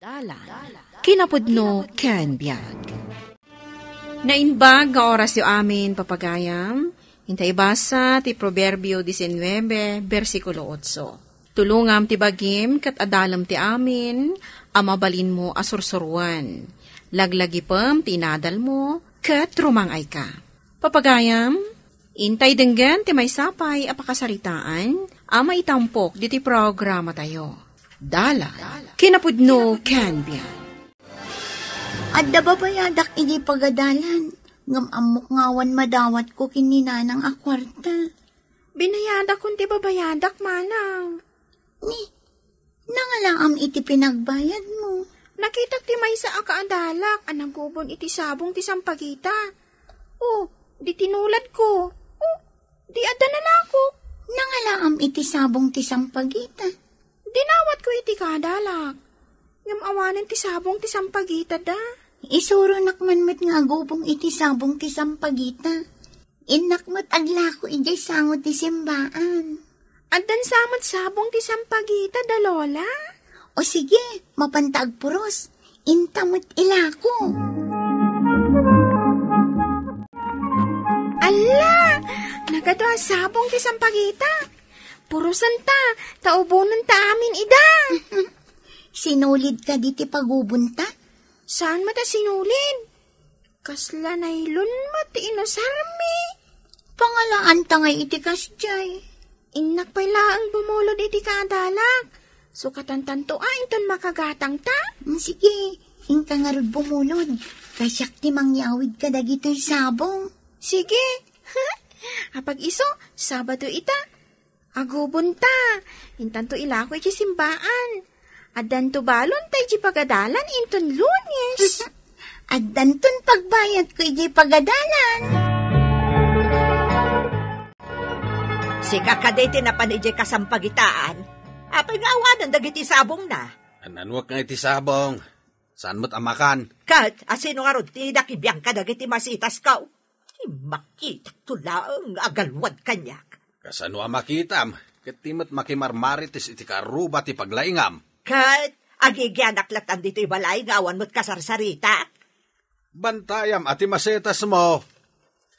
Dalan, kinapudno ken biyag. Naimbag nga oras yo amin papagayam, intaybasa ti Proverbio 19, versikulo 8. Tulungam ti bagim kat adalam ti amin, amabalin mo asursuruan. Laglagipam ti inadal mo, kat rumangay ka. Papagayam, intay denggan ti may sapay apakasaritaan, ama itampok di ti programa tayo Dala, kinapod no Canbia. At dababayadak ini pagadalan, ngam amok ngawan madawat ko kinina nang akwartal. Binayadak kundi babayadak manang Ni, nangala am iti pinagbayad mo. Nakita ti maysa sa akaadalak, anang gubon iti sabong ti sampagita. Oh, di tinulad ko. Oh, di adana na ako. Nangala am iti sabong ti sampagita Dinawat ko iti kadalak. Ngam awanin ti sabong ti sampagita da. Isuro nakman nga gubong iti sabong ti sampagita. Inakmat aglako ijay sangot ti simbaan. Adan samot sabong ti sampagita da lola. O sige, mapantag puros. Intamot ilako. Ala! Nagado sabong ti sampagita. Purusan ta, taubonan ta amin ida. sinulid ka diti pagubunta? Saan mata sinulid? Kasla na ilon mati inasarmi. Pangalaan ta ngay iti kasjay. Innak pala ang bumulod iti kadalak. Sukatan tanto ah, inton makagatang ta. Hmm, sige, nga arod bumulod. Kasyak ti mangyawid ka dagito'y sabong. Sige. Apag iso, Sabado ita, Agubon ta, intanto ilako iti simbaan. Adan to balon ta iti pagadalan inton lunes. Adan ton pagbayad ko iti pagadalan. Si kakadete na panijay kasampagitaan, apay nga awanan dagiti sabong na. Ananwak nga iti sabong. Saan mo't amakan? Kat, asino nga ron, tinidakibiyang ka dagiti masitas ka. Makita tulaang agalwad kanya Kasano makitam, katimat makimarmaritis iti karuba ti paglaingam. Kat, agigyan latan dito'y balay gawan mo't kasarsarita. Bantayam ati masetas mo.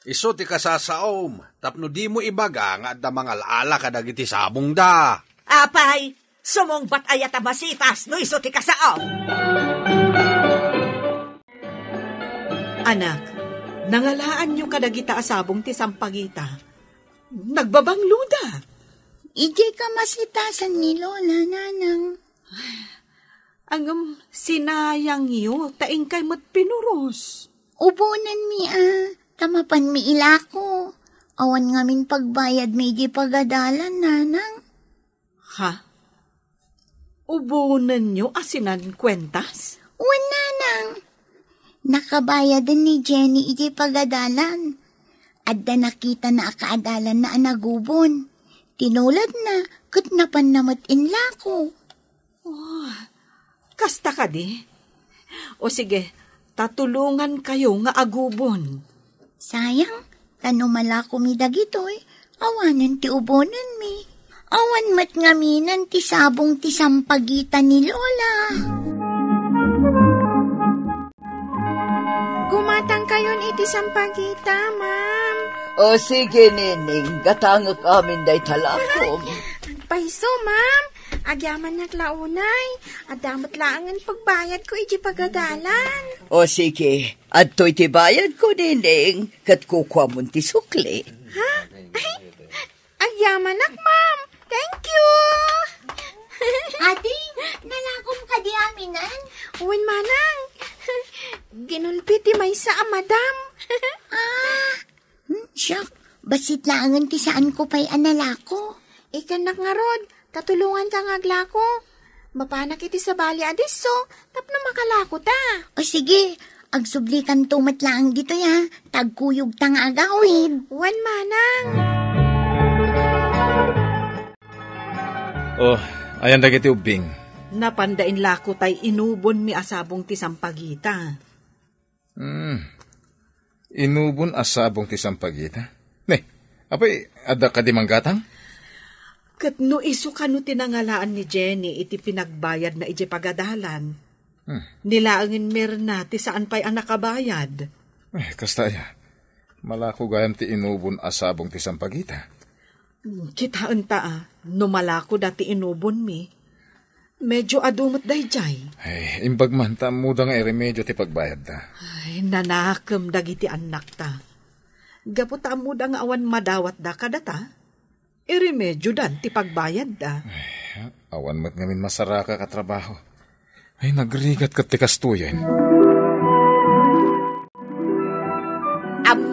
Iso ti kasasaom, tapno di mo ibaga nga da mga laala kadagiti sabong da. Apay, sumong bat ayat masitas no iso ti kasaom. Anak, nangalaan nyo kadagita asabong ti sampagita nagbabangluda. Ige ka masitasan ni Lola, nanang. Angam um, sinayang iyo, taing kay mat pinuros. Ubonan mi ah, tamapan mi ilako. Awan ngamin pagbayad mi di pagadalan, nanang. Ha? Ubonan nyo asinan kwentas? Uwan, nanang. Nakabayad ni Jenny iti pagadalan. Adda nakita na akaadalan na anagubon. Tinulad na, kat napanamat inla ko. Oh, kasta ka di? O sige, tatulungan kayo nga agubon. Sayang, tanumala ko mi dagitoy, awanan ti ubonan mi. Awan mat ngaminan ti sabong ti sampagitan ni Lola. kayon iti sampagita, ma'am. O sige, nining. Gatangak amin day talakom. Paiso, ma'am. Agyaman na klaunay. Adamat laangan pagbayad ko iti pagadalan. O sige. At to'y tibayad ko, nining. Kat kukwa mong tisukli. Ha? Ay, agyamanak, ma'am. Thank you. Ate, nalakom ka di aminan? Uwin manang. Ginulpi ti may sa madam. ah. Hmm, siyak, basit laangan ti saan ko pa'y analako. Ikanak nga rod, katulungan ka nga glako. Mapanak iti sa bali adis so, tapno makalako ta. O sige, agsublikan tumat lang dito ya, tagkuyog tang agawid. Wan manang. Oh, Ayan dagiti ubing. Napandain lako tay inubon mi asabong ti sampagita. Hmm. Inubon asabong ti sampagita? Ne, apay, ada ka di manggatang? Kat no iso ka no tinangalaan ni Jenny iti pinagbayad na iti pagadalan. Hmm. Nilaangin Mirna ti saan pa'y ang nakabayad. Eh, kastaya, malako gayam ti inubon asabong ti sampagita. Kitaon ta ah, numala dati inubon mi. Medyo adumot day jay. Ay, imbag man ta muda nga iremedyo ti pagbayad ta. Ay, nanakam dagiti anak ta. ta muda nga awan madawat da kada ta. Iremedyo dan ti pagbayad da. Ay, awan mat ngamin masaraka katrabaho. Ay, nagrigat kat ti kastuyan. Ay,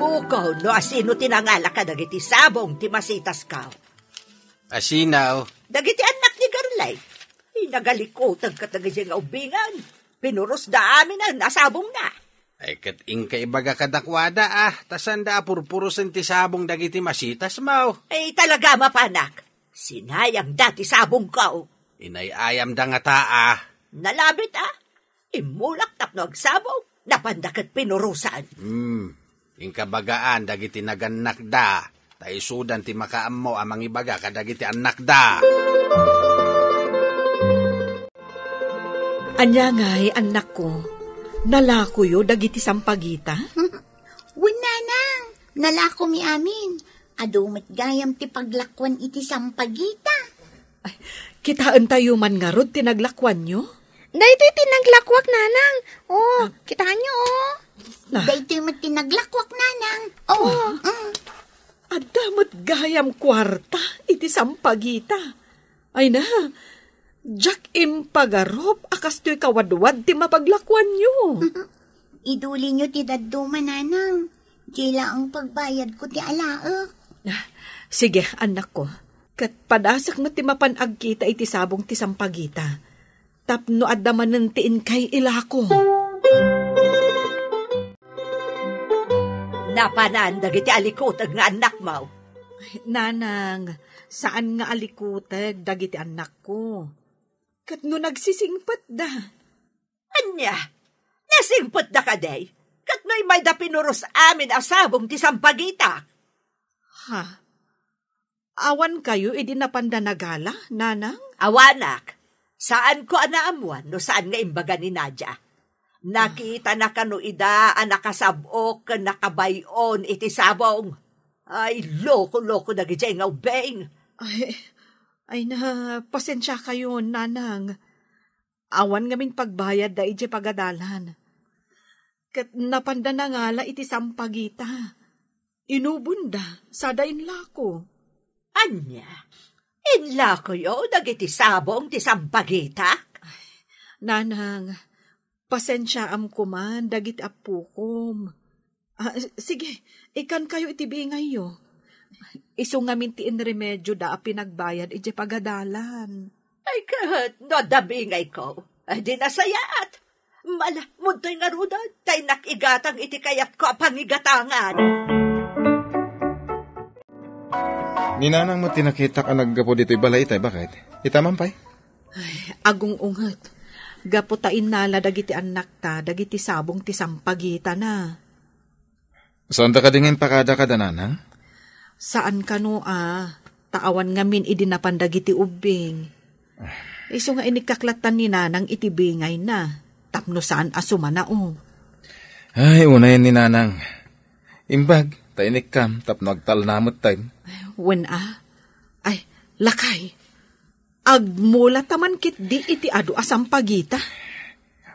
Ukaw no asino tinangala ka dagiti sabong ti masitas ka. Asinaw? Dagiti anak ni Garlay. Inagalikotan ka tagasi nga ubingan. Pinuros da amin na ah, nasabong na. Ay kat ingka kadakwada ah. Tasanda purpurusan ti sabong dagiti masitas mau. Ay talaga mapanak. Sinayang dati sabong ka o. Oh. Inayayam da nga taa. Ah. Nalabit ah. Imulak tapno ang sabong. Napandak at pinurusan. Hmm. Ing kabagaan dagiti naganak da. Taisudan ti makaammo amang ibaga kadagiti anak da. Anya nga'y anak ko, nalako yo dagiti sampagita. Winanang, nalako mi amin. Adumit gayam ti paglakwan iti sampagita. Ay, kitaan tayo man nga rod tinaglakwan nyo? Dahito tinaglakwan nanang. Oh, ah. kita nyo oh. Na. Dahil mo tinaglakwak, nanang. Oo. Oh. Uh-huh. Oh, mm. Adamat gayam kwarta, iti sampagita. Ay na, Jack impagarop, akas to'y kawadwad ti mapaglakwan nyo. Iduli nyo ti daduma, nanang. Kila ang pagbayad ko ti alaak. Ah, sige, anak ko. Kat padasak mo ti mapanagkita iti sabong ti sampagita. Tapno adaman ti inkay ilako. ko. Napanaan dagiti alikutag nga anak mo. Nanang, saan nga alikutag dagiti anak ko? Kat no nagsisingpat da. Anya, nasingpat da ka day. Kat no'y may da pinuros amin asabong ti sampagita. Ha? Awan kayo, edi napanda nagala, nanang? Awanak, saan ko anaamuan no saan nga imbaga ni Nadia? Nakita na kanuida, nakasabok, nakabayon, iti sabong. Ay, loko-loko na nga Beng. Ay, ay na, pasensya kayo, nanang. Awan ngamin pagbayad da iti pagadalan. Kat napanda na nga la iti sampagita. Inubunda, sada inlako. Anya, inlako yo, dagiti sabong ti sampagita? Ay, nanang, Pasensya am kuman, dagit apukom. Ah, sige, ikan kayo itibingay yo. Iso nga in remedyo da pinagbayad ije pagadalan. Ay ka, nadabingay ko. Di nasayaat. Mala, muntoy nga ruda, tay nakigatang iti kayat ko pangigatangan. Ninanang mo tinakita ka naggapo dito balay tay, bakit? Itamam pa'y? Ay, agong ungat gaputain nala dagiti anak ta, dagiti sabong ti sampagita na. Saan ta kadingin pakada ka dananang? Saan ka no ah? Taawan ngamin idinapan dagiti ubing. Ah. Isu nga inikaklatan ni nanang itibingay na. Tapno saan asuma na o. Ay, unay ni nanang. Imbag, tainik kam, tapno agtal namot time. When ah? Ay, lakay. Agmula taman kit di iti adu asam pagita.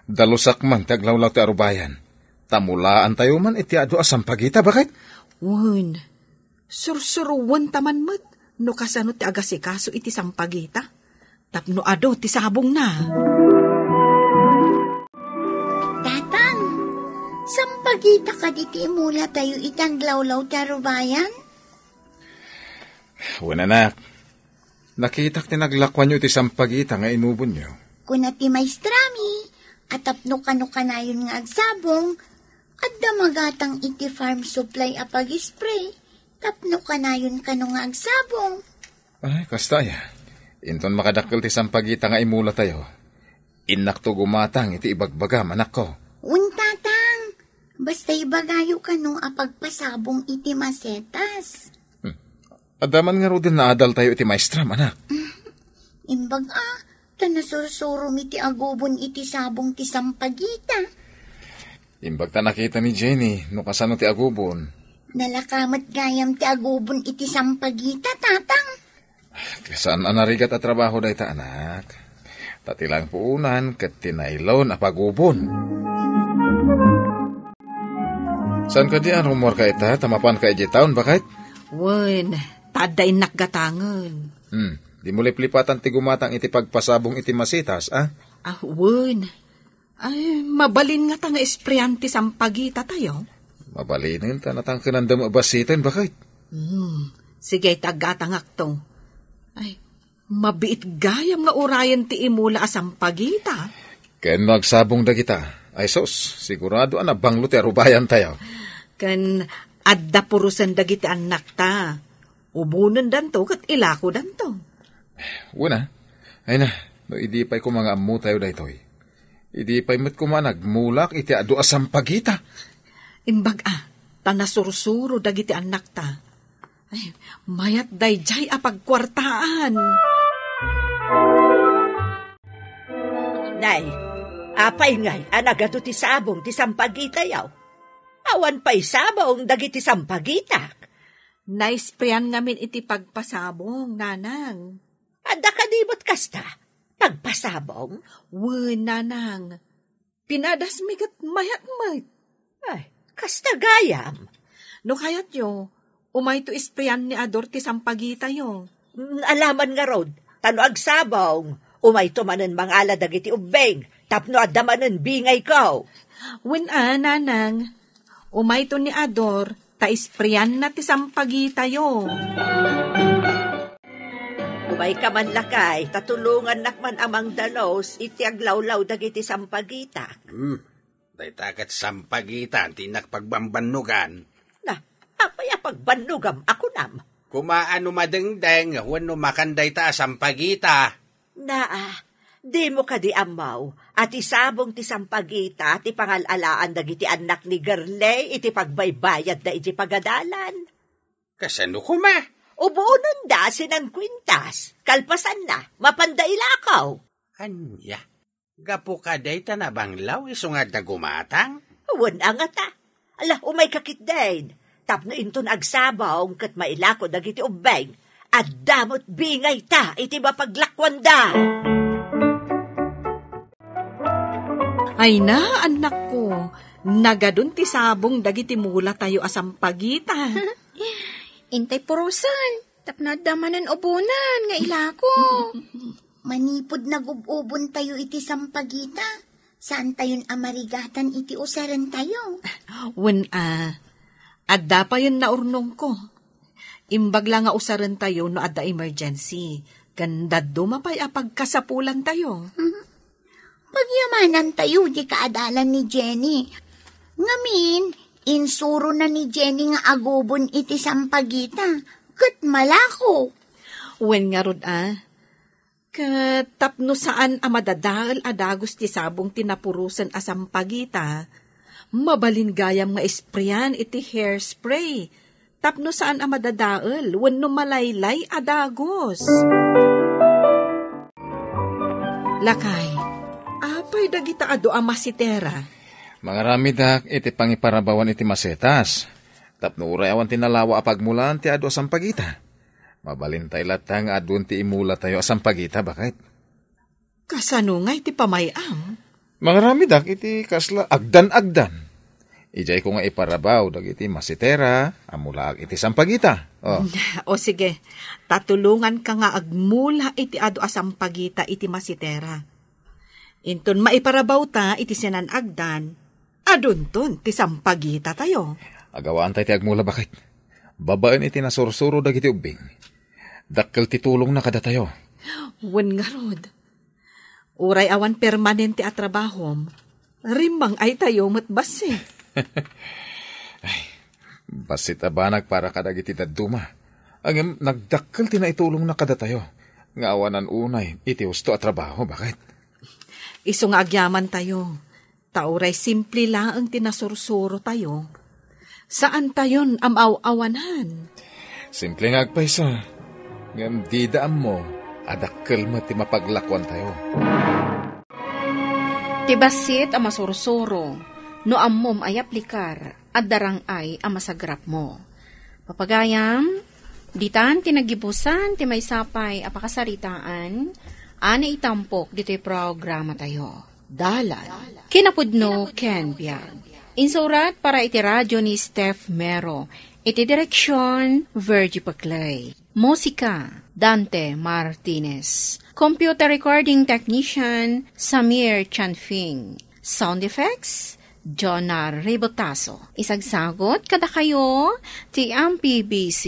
Dalusak man taglawlaw ti arubayan. Tamulaan tayo man iti adu asam pagita, bakit? Wun, sursuruwan taman mat, no kasano ti agasikaso iti sampagita. Tapno ado ti sabong na. Tatang, sampagita ka di ti imula tayo itang lawlaw ti arubayan? Wun anak, Nakita ti naglakwan nyo iti sampagita nga inubon nyo. Kuna ti maestrami, at apno-kano kanayon nga agsabong, at damagatang iti farm supply apag spray, tapno kanayon kano nga agsabong. Ay, kastaya. Inton makadakil ti sampagita nga imula tayo. Inak to gumatang iti ibagbaga manak ko. Untatang, basta ibagayo kano apagpasabong iti masetas. Adaman nga rodin na adal tayo iti maestra, mana. Mm, Imbag ah, nasursuro mi ti agubon iti sabong ti sampagita. Imbag ta nakita ni Jenny, no kasano ti agubon. Nalakamat gayam ti agubon iti sampagita, tatang. Saan anarigat at trabaho dahi ta, anak? Tatilang puunan, kat tinailon, apagubon. Saan ka di ang ah, rumor ka ita? Tamapan ka iti taon, bakit? Wen, addain nakgatangan. Hmm. Di mo liplipatan ti gumatang iti pagpasabong iti masitas, ah? Ah, wun. Ay, mabalin nga ta nga espriyanti sa pagita tayo. Mabalinin ta natang kinandam abasitin, bakit? Hmm. Sige, tagatang aktong. Ay, mabiit gayam nga urayan ti imula asang pagita. Ken nagsabong dagita. Ay sos, sigurado ana bang tayo. Ken adda purusan dagiti anak ta Ubunan danto kat ilako danto. Una, ay na, no idi pa'y mga ammo tayo daytoy. Idi pa'y met kumanag mulak iti adu asam pagita. Imbag ah, tanasursuro dagiti anak ta. Ay, mayat dayjay apagkwartaan. Nay, apay ngay anagado ti sabong ti sampagita yaw. Awan pa'y sabong dagiti sampagita. Nice Naisprayan ngamin iti pagpasabong, nanang. Ada kadibot kasta, pagpasabong? Wen, nanang. Pinadas migat mayat mayat. Ay, kasta gayam. No kayat yo, umay to isprayan ni Ador ti sampagita yo. Mm, alaman nga rod, tano agsabong. Umay to manan mangala dagiti ubeng, tapno adamanan bingay ko. Wen, ah, nanang. Umay to ni Ador, kaispriyan na ti sampagi tayo. Umay ka man lakay, tatulungan man amang dalos, iti aglawlaw dagiti sampagita. Hmm, day takat sampagita, tinakpagbambanugan. Na, apaya pagbannugam ako nam. Kumaano madengdeng, wano makanday ta sampagita. Na, ah, di mo ka di amaw, at isabong ti sampagita ti pangalalaan dagiti anak ni Gerlay iti pagbaybayad da iti pagadalan. Kasano ko ma? Ubuunan da sinang kwintas, kalpasan na, mapandailakaw. Anya, gapo ka day tanabang law isungad na gumatang? Wan nga ta. Ala, umay kakit dayn. Tapno inton agsabaw kat mailako dagiti ubeng. At damot bingay ta iti mapaglakwanda. Mm-hmm. Ay na, anak ko, nagadun ti sabong dagiti mula tayo asampagita. Intay purusan, tapnad damanan obunan, nga ilako. Manipod nagububon tayo iti sampagita. Saan tayon amarigatan iti usaran tayo? When, ah, uh, adda pa yun urnong ko. Imbag lang nga usaran tayo no adda emergency. Ganda dumapay apagkasapulan tayo. Mm-hmm pagyamanan tayo di kaadalan ni Jenny. Ngamin, insuro na ni Jenny nga agubon iti sampagita, kat malako. Wen nga rod ah, tapno saan a amadadal adagos ti sabong tinapurusan asampagita, gayam nga esprayan iti hairspray, tapno saan a amadadaal, wano malaylay adagos. Lakay, Apay dagita ado ang masitera. Mangarami dak iti pangiparabawan iti masetas. Tapno uray awan tinalawa apagmulan ti ado asang pagita. Mabalintay latang adun ti imula tayo asang pagita bakit? Kasano nga iti pamayam? Mangarami dak iti kasla agdan-agdan. Ijay ko nga iparabaw dagiti masitera amula iti sampagita. Oh. o sige, tatulungan ka nga agmula iti ado asampagita iti masitera Inton maiparabaw ta iti sinan agdan, adunton ti sampagita tayo. Agawaan tayo ti agmula bakit? Babaan iti nasursuro dagiti ubing. Dakkel ti tulong na kada tayo. Wen nga rod. Uray awan permanente at trabahom, rimang ay tayo matbasi. ay, basit abanag para kadag iti daduma. Ang nagdakkel ti naitulong na kada tayo. Ngawanan unay, iti husto at trabaho, bakit? Iso nga agyaman tayo. Tauray simple lang ang tinasursuro tayo. Saan tayon am awawanan? Simple nga agpaysa. Ngam di daam mo, adakkel mo ti mapaglakwan tayo. Tibasit ang masursuro, no ammom ay aplikar, at darang ay ang masagrap mo. Papagayam, ditan tinagibusan, ti may sapay apakasaritaan, Ana itampok dito'y programa tayo. Dalan. Kinapudno, Ken Bian. Insurat para iti radyo ni Steph Mero. Iti direksyon, Virgie Paclay. Musika, Dante Martinez. Computer recording technician, Samir Chanfing. Sound effects, Jonar Rebotaso. Isagsagot kada kayo TMPBC,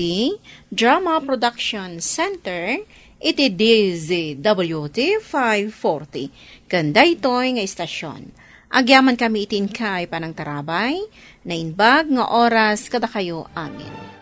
Drama Production Center, iti DZWT 540, kanday toy nga istasyon. Agyaman kami itin kay panang tarabay, na inbag nga oras kada kayo amin.